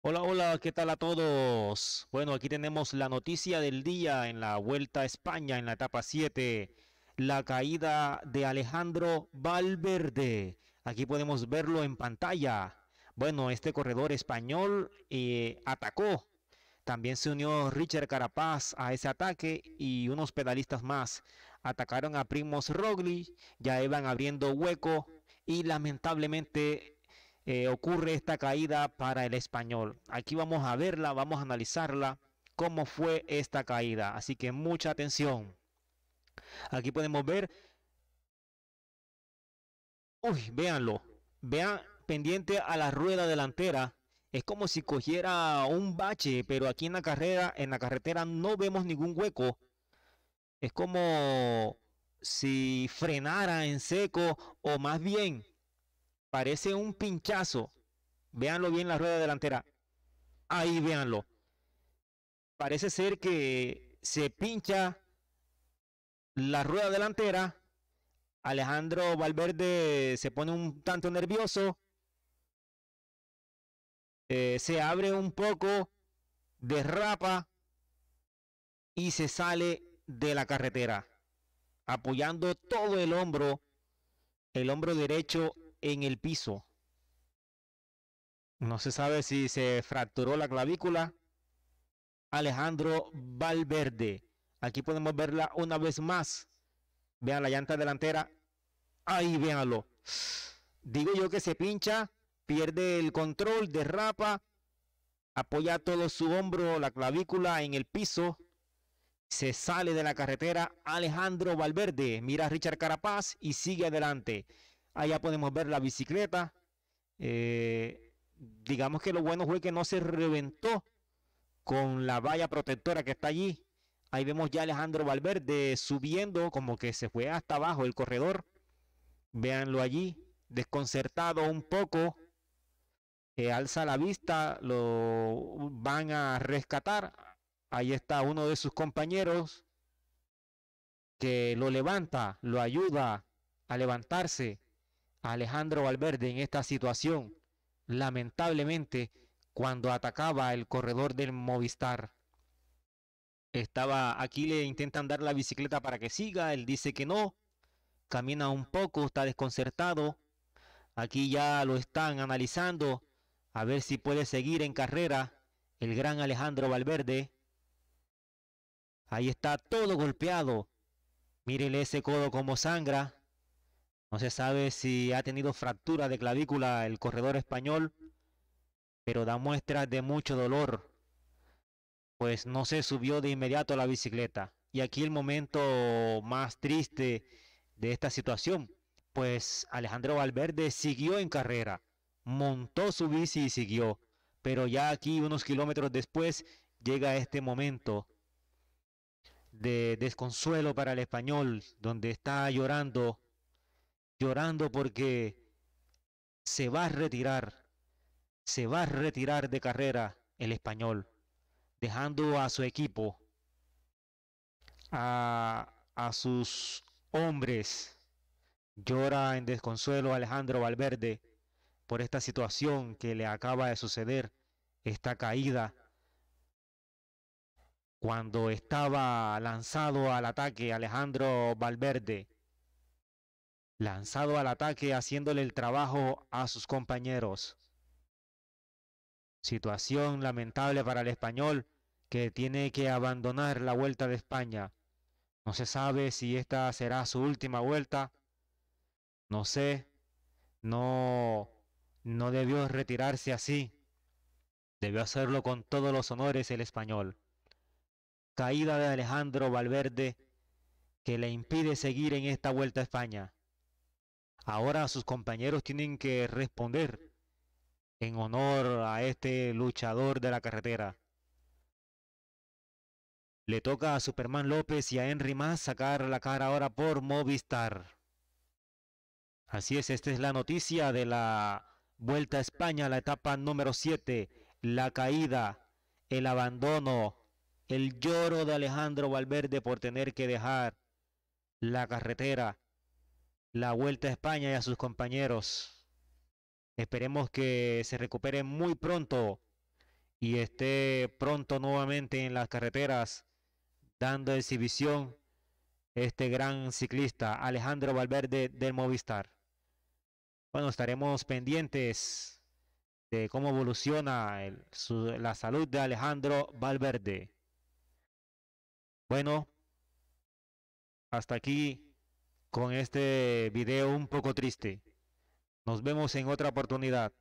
Hola, hola, ¿qué tal a todos? Bueno, aquí tenemos la noticia del día en la Vuelta a España en la etapa 7, la caída de Alejandro Valverde. Aquí podemos verlo en pantalla. Bueno, este corredor español eh, atacó. También se unió Richard Carapaz a ese ataque y unos pedalistas más. Atacaron a Primos Rogli, ya iban abriendo hueco y lamentablemente eh, ocurre esta caída para el español. Aquí vamos a verla, vamos a analizarla, cómo fue esta caída. Así que mucha atención. Aquí podemos ver. Uy, véanlo. Vean pendiente a la rueda delantera. Es como si cogiera un bache, pero aquí en la carrera, en la carretera no vemos ningún hueco. Es como si frenara en seco o más bien Parece un pinchazo. Véanlo bien la rueda delantera. Ahí véanlo. Parece ser que se pincha la rueda delantera. Alejandro Valverde se pone un tanto nervioso. Eh, se abre un poco, derrapa y se sale de la carretera, apoyando todo el hombro, el hombro derecho en el piso. No se sabe si se fracturó la clavícula. Alejandro Valverde. Aquí podemos verla una vez más. Vean la llanta delantera. Ahí, véanlo. Digo yo que se pincha, pierde el control, derrapa, apoya todo su hombro, la clavícula en el piso. Se sale de la carretera Alejandro Valverde. Mira a Richard Carapaz y sigue adelante. Allá podemos ver la bicicleta. Eh, digamos que lo bueno fue que no se reventó con la valla protectora que está allí. Ahí vemos ya a Alejandro Valverde subiendo, como que se fue hasta abajo el corredor. Véanlo allí, desconcertado un poco. que alza la vista, lo van a rescatar. Ahí está uno de sus compañeros que lo levanta, lo ayuda a levantarse. Alejandro Valverde en esta situación, lamentablemente, cuando atacaba el corredor del Movistar. Estaba aquí, le intentan dar la bicicleta para que siga, él dice que no, camina un poco, está desconcertado. Aquí ya lo están analizando, a ver si puede seguir en carrera el gran Alejandro Valverde. Ahí está todo golpeado. mírenle ese codo como sangra. No se sabe si ha tenido fractura de clavícula el corredor español, pero da muestras de mucho dolor, pues no se subió de inmediato a la bicicleta. Y aquí el momento más triste de esta situación, pues Alejandro Valverde siguió en carrera, montó su bici y siguió, pero ya aquí unos kilómetros después llega este momento de desconsuelo para el español, donde está llorando llorando porque se va a retirar, se va a retirar de carrera el español, dejando a su equipo, a, a sus hombres. Llora en desconsuelo Alejandro Valverde por esta situación que le acaba de suceder, esta caída, cuando estaba lanzado al ataque Alejandro Valverde lanzado al ataque haciéndole el trabajo a sus compañeros. Situación lamentable para el español que tiene que abandonar la vuelta de España. No se sabe si esta será su última vuelta. No sé. No no debió retirarse así. Debió hacerlo con todos los honores el español. Caída de Alejandro Valverde que le impide seguir en esta vuelta a España. Ahora sus compañeros tienen que responder en honor a este luchador de la carretera. Le toca a Superman López y a Henry Más sacar la cara ahora por Movistar. Así es, esta es la noticia de la Vuelta a España, la etapa número 7, la caída, el abandono, el lloro de Alejandro Valverde por tener que dejar la carretera la Vuelta a España y a sus compañeros. Esperemos que se recupere muy pronto y esté pronto nuevamente en las carreteras dando exhibición este gran ciclista Alejandro Valverde del Movistar. Bueno, estaremos pendientes de cómo evoluciona la salud de Alejandro Valverde. Bueno, hasta aquí con este video un poco triste. Nos vemos en otra oportunidad.